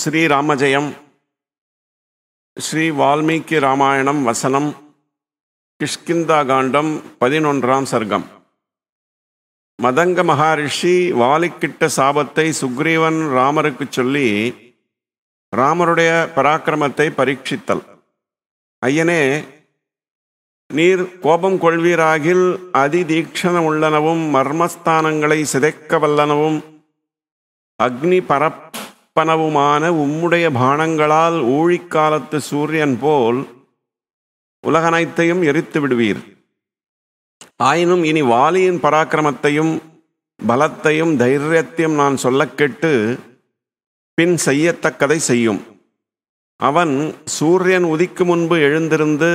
ஸ்ரீராமஜயம் ஸ்ரீ வால்மீகி ராமாயணம் வசனம் கிஷ்கிந்தா காண்டம் பதினொன்றாம் சர்க்கம் மதங்க மகாரிஷி வாலிக்கிட்ட சாபத்தை சுக்ரீவன் ராமருக்கு சொல்லி ராமருடைய பராக்கிரமத்தை பரீட்சித்தல் ஐயனே நீர் கோபம் கொள்வீராகில் அதிதீக்ஷண உள்ளனவும் மர்மஸ்தானங்களை சிதைக்க வல்லனவும் அக்னி பரப் ஒப்பனவுமான உம்முடைய பானங்களால் ஊழிக்காலத்து சூரியன் போல் உலகனைத்தையும் எரித்து விடுவீர் ஆயினும் இனி வாலியின் பராக்கிரமத்தையும் பலத்தையும் தைரியத்தையும் நான் சொல்ல கேட்டு பின் செய்யத்தக்கதை செய்யும் அவன் சூரியன் உதிக்கு முன்பு எழுந்திருந்து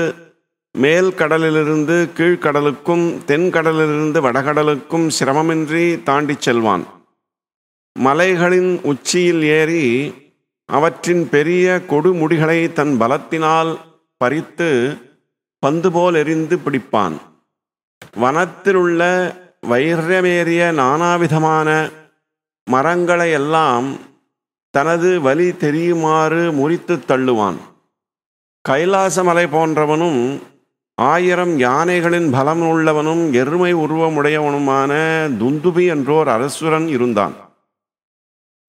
மேல் கடலிலிருந்து கீழ்கடலுக்கும் தென்கடலிலிருந்து வடகடலுக்கும் சிரமமின்றி தாண்டிச் செல்வான் மலைகளின் உச்சியில் ஏறி அவற்றின் பெரிய கொடுமுடிகளை தன் பலத்தினால் பறித்து பந்து போல் எரிந்து பிடிப்பான் வனத்தில் உள்ள வைரமேறிய நானாவிதமான மரங்களை எல்லாம் தனது வலி தெரியுமாறு முறித்து தள்ளுவான் கைலாச மலை போன்றவனும் ஆயிரம் யானைகளின் பலம் உள்ளவனும் எருமை உருவமுடையவனுமான துந்துபி என்றோர் அரசுரன் இருந்தான்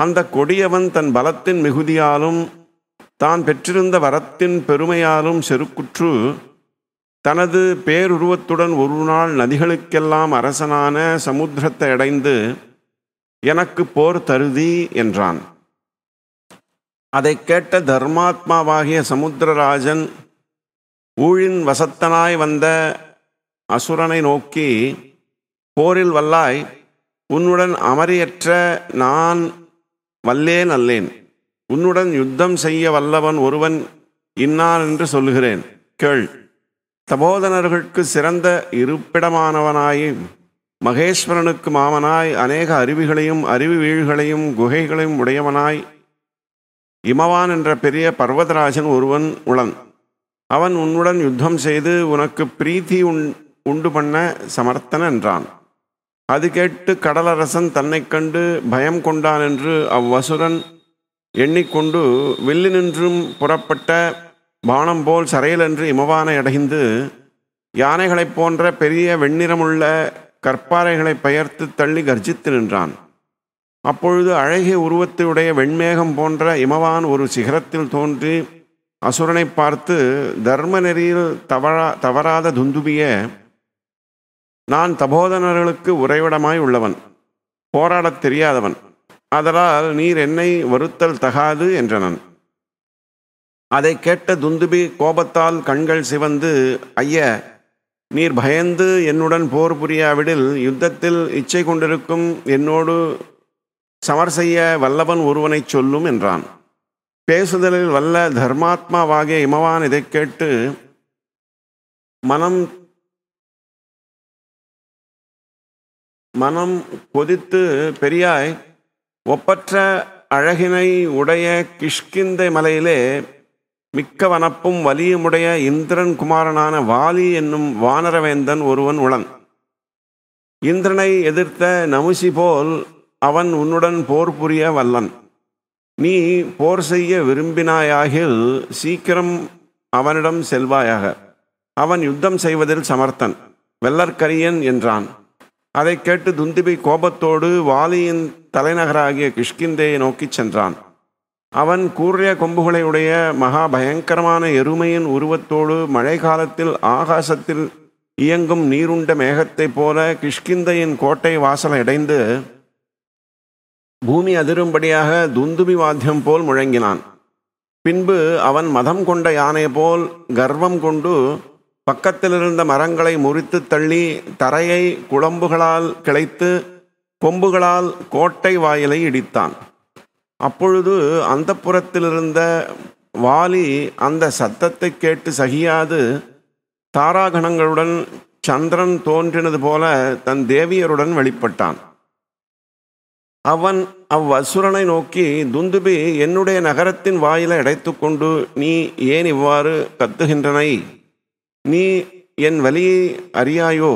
அந்த கொடியவன் தன் பலத்தின் மிகுதியாலும் தான் பெற்றிருந்த வரத்தின் பெருமையாலும் செருக்குற்று தனது பேருருவத்துடன் ஒரு நாள் நதிகளுக்கெல்லாம் அரசனான சமுத்திரத்தை அடைந்து எனக்கு போர் தருதி என்றான் அதை கேட்ட தர்மாத்மாவாகிய சமுத்திரராஜன் ஊழின் வசத்தனாய் வந்த அசுரனை நோக்கி போரில் வல்லாய் உன்னுடன் அமரியற்ற நான் வல்லேன் அல்லேன் உன்னுடன் யுத்தம் செய்ய வல்லவன் ஒருவன் இன்னான் என்று சொல்லுகிறேன் கேள் தபோதனர்களுக்கு சிறந்த இருப்பிடமானவனாய் மகேஸ்வரனுக்கு மாமனாய் அநேக அருவிகளையும் அருவி வீழ்களையும் குகைகளையும் உடையவனாய் இமவான் என்ற பெரிய பர்வதராஜன் ஒருவன் உளன் அவன் உன்னுடன் யுத்தம் செய்து உனக்கு பிரீத்தி உண் உண்டு பண்ண சமர்த்தன் என்றான் அது கேட்டு கடலரசன் தன்னை கண்டு பயம் கொண்டான் என்று அவ்வசுரன் எண்ணிக்கொண்டு வில்லு நின்றும் புறப்பட்ட பானம் போல் என்று இமவானை அடைந்து யானைகளைப் போன்ற பெரிய வெண்ணிறமுள்ள கற்பாறைகளை பெயர்த்து தள்ளி கர்ஜித்து நின்றான் அப்பொழுது அழகிய உருவத்தையுடைய வெண்மேகம் போன்ற இமவான் ஒரு சிகரத்தில் தோன்றி அசுரனை பார்த்து தர்ம நெறியில் தவறா தவறாத துந்துபிய நான் தபோதனர்களுக்கு உறைவிடமாய் உள்ளவன் போராடத் தெரியாதவன் அதனால் நீர் என்னை வருத்தல் தகாது என்றனன் அதை கேட்ட துந்துபி கோபத்தால் கண்கள் சிவந்து ஐய நீர் பயந்து என்னுடன் போர் புரியாவிடில் யுத்தத்தில் இச்சை கொண்டிருக்கும் என்னோடு சமர் செய்ய வல்லவன் ஒருவனை சொல்லும் என்றான் பேசுதலில் வல்ல தர்மாத்மாவாகிய இமவான் இதை கேட்டு மனம் மனம் கொதித்து பெரியாய் ஒப்பற்ற அழகினை உடைய கிஷ்கிந்தை மலையிலே மிக்க வனப்பும் வலியுமுடைய இந்திரன் குமாரனான வாலி என்னும் வானரவேந்தன் ஒருவன் உளன் இந்திரனை எதிர்த்த நமுசி போல் அவன் உன்னுடன் போர் புரிய வல்லன் நீ போர் செய்ய விரும்பினாயாகில் சீக்கிரம் அவனிடம் செல்வாயாக அவன் யுத்தம் செய்வதில் சமர்த்தன் வெள்ளற்கரியன் என்றான் அதை கேட்டு துந்திபை கோபத்தோடு வாலியின் தலைநகராகிய கிஷ்கிந்தையை நோக்கி சென்றான் அவன் கூறிய கொம்புகளையுடைய மகா பயங்கரமான எருமையின் உருவத்தோடு மழை காலத்தில் ஆகாசத்தில் இயங்கும் நீருண்ட மேகத்தைப் போல கிஷ்கிந்தையின் கோட்டை வாசலை அடைந்து பூமி அதிரும்படியாக துந்துபி வாத்தியம் போல் முழங்கினான் பின்பு அவன் மதம் கொண்ட யானை போல் கர்வம் கொண்டு பக்கத்திலிருந்த மரங்களை முறித்து தள்ளி தரையை குழம்புகளால் கிளைத்து கொம்புகளால் கோட்டை வாயிலை இடித்தான் அப்பொழுது அந்த புறத்திலிருந்த வாலி அந்த சத்தத்தை கேட்டு சகியாது தாராகணங்களுடன் சந்திரன் தோன்றினது போல தன் தேவியருடன் வெளிப்பட்டான் அவன் அவ்வசுரனை நோக்கி துந்துபி என்னுடைய நகரத்தின் வாயிலை அடைத்து கொண்டு நீ ஏன் இவ்வாறு கத்துகின்றனை நீ என் வலியை அறியாயோ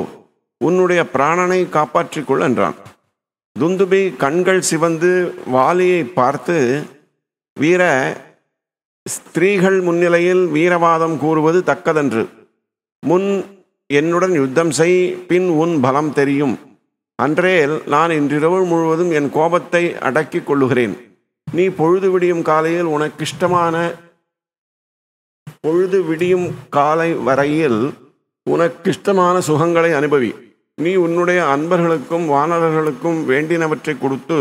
உன்னுடைய பிராணனை காப்பாற்றிக்கொள் என்றான் துந்துபி கண்கள் சிவந்து வாலியை பார்த்து வீர ஸ்திரீகள் முன்னிலையில் வீரவாதம் கூறுவது தக்கதன்று முன் என்னுடன் யுத்தம் செய் பின் உன் பலம் தெரியும் அன்றே நான் இன்றிரவு முழுவதும் என் கோபத்தை அடக்கிக் கொள்ளுகிறேன் நீ பொழுது விடியும் காலையில் உனக்கு இஷ்டமான பொழுது விடியும் காலை வரையில் உனக்கு இஷ்டமான சுகங்களை அனுபவி நீ உன்னுடைய அன்பர்களுக்கும் வானரர்களுக்கும் வேண்டினவற்றை கொடுத்து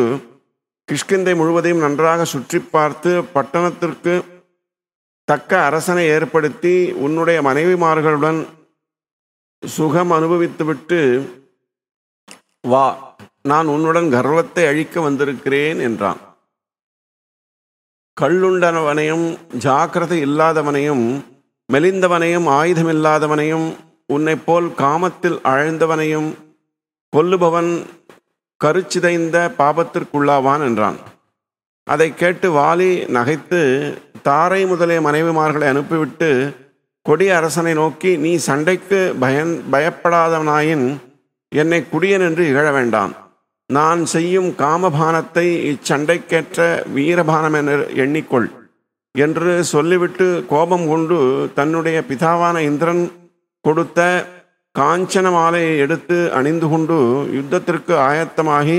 கிஷ்கிந்தை முழுவதையும் நன்றாக சுற்றி பார்த்து பட்டணத்திற்கு தக்க அரசனை ஏற்படுத்தி உன்னுடைய மனைவிமார்களுடன் சுகம் அனுபவித்துவிட்டு வா நான் உன்னுடன் கர்வத்தை அழிக்க வந்திருக்கிறேன் என்றான் கள்ளுண்டனவனையும் ஜாக்கிரதை இல்லாதவனையும் மெலிந்தவனையும் ஆயுதமில்லாதவனையும் உன்னை போல் காமத்தில் அழைந்தவனையும் கொல்லுபவன் கருச்சிதைந்த பாபத்திற்குள்ளாவான் என்றான் அதை கேட்டு வாலி நகைத்து தாரை முதலிய மனைவிமார்களை அனுப்பிவிட்டு கொடி அரசனை நோக்கி நீ சண்டைக்கு பயன் பயப்படாதவனாயின் என்னை குடியன் என்று இகழ வேண்டான் நான் செய்யும் காமபானத்தை இச்சண்டைக்கேற்ற வீரபானம் என எண்ணிக்கொள் என்று சொல்லிவிட்டு கோபம் கொண்டு தன்னுடைய பிதாவான இந்திரன் கொடுத்த காஞ்சன மாலையை எடுத்து அணிந்து கொண்டு யுத்தத்திற்கு ஆயத்தமாகி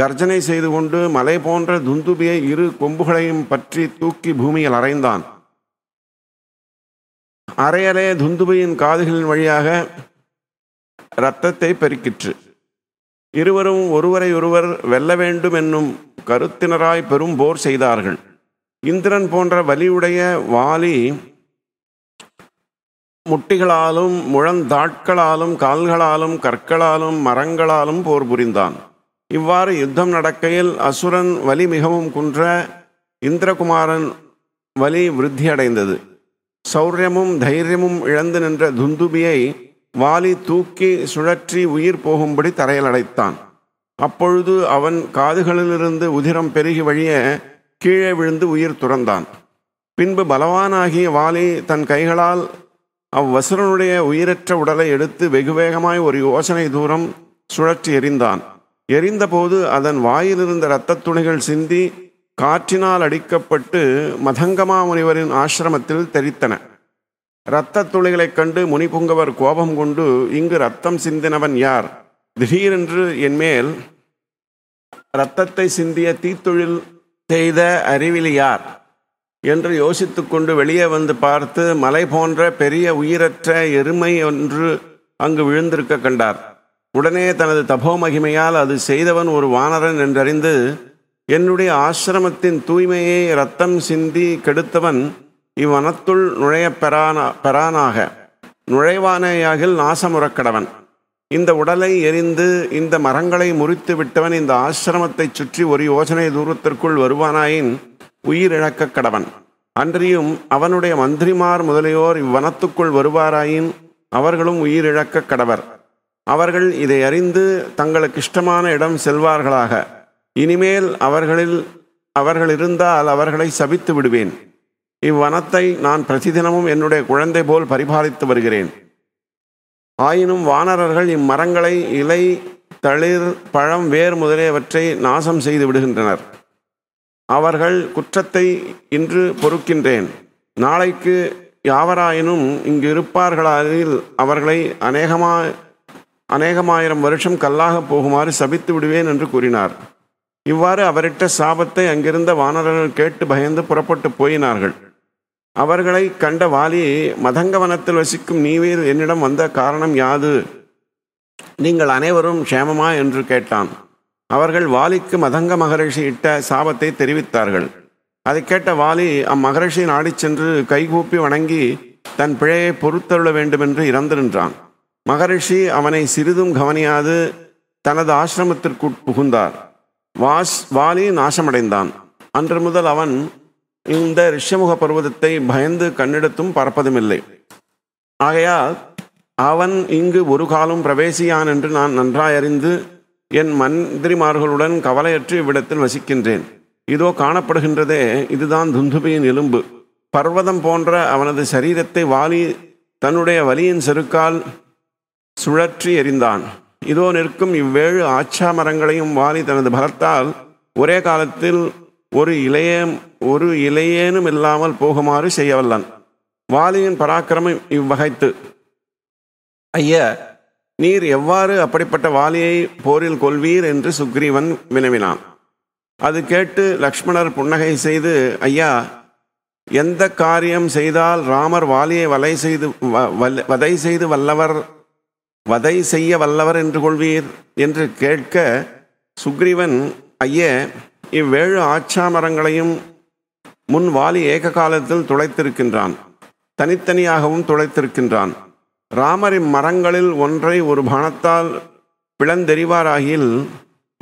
கர்ஜனை செய்து கொண்டு மலை போன்ற துந்துபியை இரு கொம்புகளையும் பற்றி தூக்கி பூமியில் அறைந்தான் அறையலே துந்துபியின் காதுகளின் வழியாக இரத்தத்தை பெருக்கிற்று இருவரும் ஒருவரை ஒருவர் வெல்ல வேண்டும் என்னும் கருத்தினராய் பெரும் போர் செய்தார்கள் இந்திரன் போன்ற வலியுடைய வாலி முட்டிகளாலும் முழந்தாட்களாலும் கால்களாலும் கற்களாலும் மரங்களாலும் போர் புரிந்தான் இவ்வாறு யுத்தம் நடக்கையில் அசுரன் வலி மிகவும் குன்ற இந்திரகுமாரன் வலி விருத்தியடைந்தது சௌரியமும் தைரியமும் இழந்து நின்ற துந்துபியை வாலி தூக்கி சுழற்றி உயிர் போகும்படி தரையில் அடைத்தான் அப்பொழுது அவன் காதுகளிலிருந்து உதிரம் பெருகி வழிய கீழே விழுந்து உயிர் துறந்தான் பின்பு பலவானாகிய வாலி தன் கைகளால் அவ்வசுரனுடைய உயிரற்ற உடலை எடுத்து வெகு வேகமாய் ஒரு யோசனை தூரம் சுழற்றி எரிந்தான் எரிந்தபோது அதன் வாயிலிருந்த இரத்தத் துணிகள் சிந்தி காற்றினால் அடிக்கப்பட்டு மதங்கமா முனிவரின் ஆசிரமத்தில் தெரித்தன இரத்த துளிகளைக் கண்டு முனிபுங்கவர் கோபம் கொண்டு இங்கு ரத்தம் சிந்தினவன் யார் திடீரென்று என்மேல் இரத்தத்தை சிந்திய தீத்தொழில் செய்த அறிவில் யார் என்று யோசித்து கொண்டு வெளியே வந்து பார்த்து மலை போன்ற பெரிய உயிரற்ற எருமை ஒன்று அங்கு விழுந்திருக்க கண்டார் உடனே தனது தபோ மகிமையால் அது செய்தவன் ஒரு வானரன் என்றறிந்து என்னுடைய ஆசிரமத்தின் தூய்மையை ரத்தம் சிந்தி கெடுத்தவன் இவ்வனத்துள் நுழைய பெறானா பெறானாக நுழைவானேயாகில் நாசமுறக்கடவன் இந்த உடலை எரிந்து இந்த மரங்களை முறித்து விட்டவன் இந்த ஆசிரமத்தைச் சுற்றி ஒரு யோசனை தூரத்திற்குள் வருவானாயின் உயிரிழக்க கடவன் அன்றியும் அவனுடைய மந்திரிமார் முதலியோர் இவ்வனத்துக்குள் வருவாராயின் அவர்களும் உயிரிழக்க கடவர் அவர்கள் இதை அறிந்து தங்களுக்கு இஷ்டமான இடம் செல்வார்களாக இனிமேல் அவர்களில் அவர்கள் இருந்தால் அவர்களை சபித்து விடுவேன் இவ்வனத்தை நான் பிரதிதினமும் என்னுடைய குழந்தை போல் பரிபாலித்து வருகிறேன் ஆயினும் வானரர்கள் இம்மரங்களை இலை தளிர் பழம் வேர் முதலியவற்றை நாசம் செய்து விடுகின்றனர் அவர்கள் குற்றத்தை இன்று பொறுக்கின்றேன் நாளைக்கு யாவராயினும் இங்கு இருப்பார்களில் அவர்களை அநேகமா அநேகமாயிரம் வருஷம் கல்லாக போகுமாறு சபித்து விடுவேன் என்று கூறினார் இவ்வாறு அவரிட்ட சாபத்தை அங்கிருந்த வானரர்கள் கேட்டு பயந்து புறப்பட்டு போயினார்கள் அவர்களை கண்ட வாலி மதங்கவனத்தில் வசிக்கும் நீவீர் என்னிடம் வந்த காரணம் யாது நீங்கள் அனைவரும் க்ஷேமமா என்று கேட்டான் அவர்கள் வாலிக்கு மதங்க மகரிஷி இட்ட சாபத்தை தெரிவித்தார்கள் அதை கேட்ட வாலி அம்மகரிஷி நாடி சென்று கைகூப்பி வணங்கி தன் பிழையை பொறுத்தருள வேண்டுமென்று இறந்திருந்தான் மகரிஷி அவனை சிறிதும் கவனியாது தனது ஆசிரமத்திற்குள் புகுந்தார் வாஸ் வாலி நாசமடைந்தான் அன்று முதல் அவன் இந்த ரிஷமுக பருவதத்தை பயந்து கண்ணெடுத்தும் பறப்பதுமில்லை ஆகையால் அவன் இங்கு ஒரு காலம் பிரவேசியான் என்று நான் நன்றாயறிந்து என் மந்திரிமார்களுடன் கவலையற்று இவ்விடத்தில் வசிக்கின்றேன் இதோ காணப்படுகின்றதே இதுதான் துந்துபியின் எலும்பு பர்வதம் போன்ற அவனது சரீரத்தை வாலி தன்னுடைய வலியின் செருக்கால் சுழற்றி எறிந்தான் இதோ நிற்கும் இவ்வேழு ஆச்சா மரங்களையும் வாலி தனது பலத்தால் ஒரே காலத்தில் ஒரு இளைய ஒரு இளையேனும் இல்லாமல் போகுமாறு செய்யவல்லான் வாலியின் பராக்கிரமம் இவ்வகைத்து ஐயா நீர் எவ்வாறு அப்படிப்பட்ட வாலியை போரில் கொள்வீர் என்று சுக்ரீவன் வினவினான் அது கேட்டு லக்ஷ்மணர் புன்னகை செய்து ஐயா எந்த காரியம் செய்தால் ராமர் வாலியை வலை செய்து வதை செய்து வல்லவர் வதை செய்ய வல்லவர் என்று கொள்வீர் என்று கேட்க சுக்ரீவன் ஐயே இவ்வேழு ஆச்சாமரங்களையும் முன் வாலி ஏக காலத்தில் துளைத்திருக்கின்றான் தனித்தனியாகவும் துளைத்திருக்கின்றான் ராமர் இம்மரங்களில் ஒன்றை ஒரு பானத்தால் பிளந்தெறிவாராகில்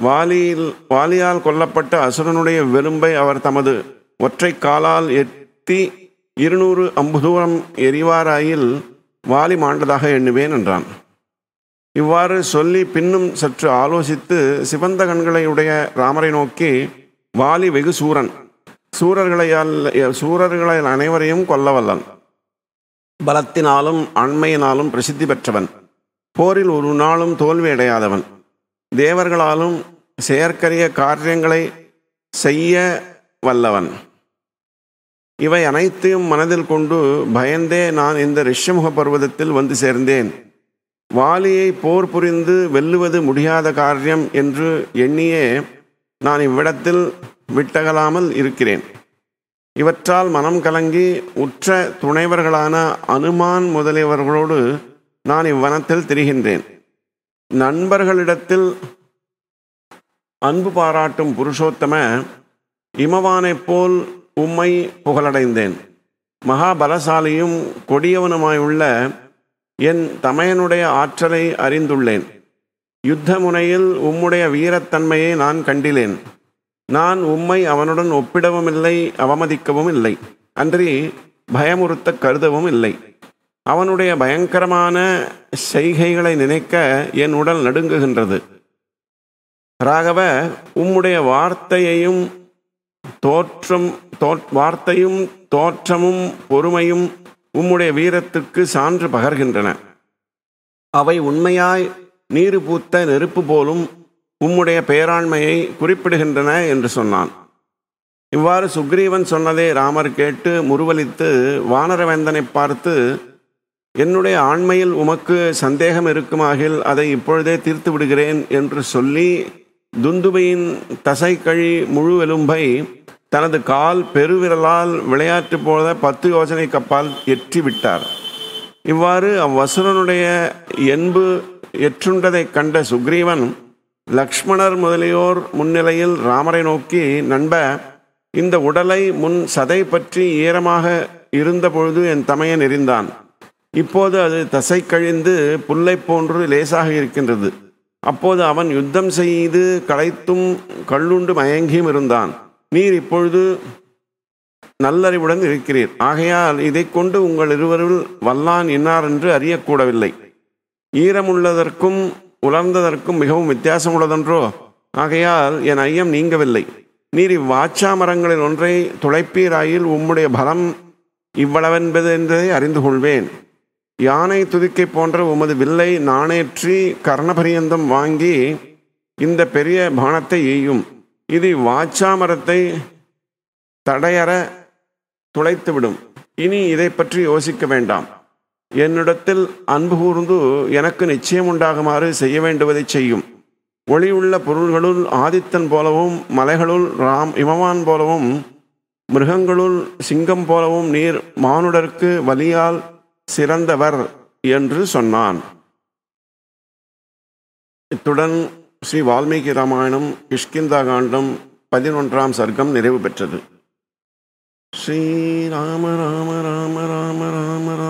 வாலியில் வாலியால் கொல்லப்பட்ட அசுரனுடைய வெறும்பை அவர் தமது ஒற்றை காலால் எத்தி இருநூறு அம்பு தூரம் எறிவாராயில் வாலி மாண்டதாக எண்ணுவேன் என்றான் இவ்வாறு சொல்லி பின்னும் சற்று ஆலோசித்து சிவந்த கண்களை உடைய ராமரை நோக்கி வாலி வெகு சூரன் சூரர்களையால் சூரர்களை அனைவரையும் கொல்லவல்லன் பலத்தினாலும் அண்மையினாலும் பிரசித்தி பெற்றவன் போரில் ஒரு நாளும் தோல்வி அடையாதவன் தேவர்களாலும் செயற்கரிய காரியங்களை செய்ய வல்லவன் இவை அனைத்தையும் மனதில் கொண்டு பயந்தே நான் இந்த ரிஷமுக பர்வதத்தில் வந்து சேர்ந்தேன் வாலியை போர் புரிந்து வெல்லுவது முடியாத காரியம் என்று எண்ணியே நான் இவ்விடத்தில் விட்டகலாமல் இருக்கிறேன் இவற்றால் மனம் கலங்கி உற்ற துணைவர்களான அனுமான் முதலியவர்களோடு நான் இவ்வனத்தில் திரிகின்றேன் நண்பர்களிடத்தில் அன்பு பாராட்டும் புருஷோத்தம இமவானைப் போல் உம்மை புகழடைந்தேன் மகாபலசாலியும் கொடியவனுமாயுள்ள என் தமையனுடைய ஆற்றலை அறிந்துள்ளேன் யுத்த முனையில் உம்முடைய வீரத்தன்மையை நான் கண்டிலேன் நான் உம்மை அவனுடன் ஒப்பிடவும் இல்லை அவமதிக்கவும் இல்லை அன்றி பயமுறுத்த கருதவும் இல்லை அவனுடைய பயங்கரமான செய்கைகளை நினைக்க என் உடல் நடுங்குகின்றது ராகவ உம்முடைய வார்த்தையையும் தோற்றம் தோ வார்த்தையும் தோற்றமும் பொறுமையும் உம்முடைய வீரத்துக்கு சான்று பகர்கின்றன அவை உண்மையாய் நீரு பூத்த நெருப்பு போலும் உம்முடைய பேராண்மையை குறிப்பிடுகின்றன என்று சொன்னான் இவ்வாறு சுக்ரீவன் சொன்னதை ராமர் கேட்டு முருவளித்து வானரவேந்தனை பார்த்து என்னுடைய ஆண்மையில் உமக்கு சந்தேகம் இருக்குமாகில் அதை இப்பொழுதே தீர்த்து விடுகிறேன் என்று சொல்லி துந்துபையின் தசைக்கழி முழு எலும்பை தனது கால் பெருவிரலால் விளையாட்டு போத பத்து யோஜனை கப்பால் எற்றி விட்டார் இவ்வாறு அவ்வசுரனுடைய என்பு எற்றுண்டதைக் கண்ட சுக்ரீவன் லக்ஷ்மணர் முதலியோர் முன்னிலையில் ராமரை நோக்கி நண்ப இந்த உடலை முன் சதை பற்றி ஈரமாக இருந்தபொழுது என் தமையன் எரிந்தான் இப்போது அது தசை கழிந்து புல்லை போன்று லேசாக இருக்கின்றது அப்போது அவன் யுத்தம் செய்து களைத்தும் கள்ளுண்டு மயங்கியும் இருந்தான் நீர் இப்பொழுது நல்லறிவுடன் இருக்கிறீர் ஆகையால் இதை கொண்டு உங்கள் இருவரில் வல்லான் இன்னார் என்று அறியக்கூடவில்லை ஈரமுள்ளதற்கும் உலர்ந்ததற்கும் மிகவும் வித்தியாசம் உள்ளதென்றோ ஆகையால் என் ஐயம் நீங்கவில்லை நீர் இவ்வாச்சா மரங்களில் ஒன்றை துளைப்பீராயில் உம்முடைய பலம் இவ்வளவென்பது என்பதை அறிந்து கொள்வேன் யானை துதிக்கை போன்ற உமது வில்லை நாணேற்றி கர்ணபரியந்தம் வாங்கி இந்த பெரிய பானத்தை எய்யும் இது வாச்சாமரத்தை தடையற துளைத்துவிடும் இனி இதை பற்றி யோசிக்க வேண்டாம் என்னிடத்தில் அன்பு கூர்ந்து எனக்கு நிச்சயம் உண்டாகுமாறு செய்ய வேண்டுவதை செய்யும் ஒளியுள்ள பொருள்களுள் ஆதித்தன் போலவும் மலைகளுள் ராம் இமவான் போலவும் மிருகங்களுள் சிங்கம் போலவும் நீர் மானுடருக்கு வலியால் சிறந்தவர் என்று சொன்னான் இத்துடன் ஸ்ரீ வால்மீகி ராமாயணம் கிஷ்கிந்தா காண்டம் பதினொன்றாம் சர்க்கம் நிறைவு பெற்றது ஸ்ரீ ராம ராம ராம ராம ராம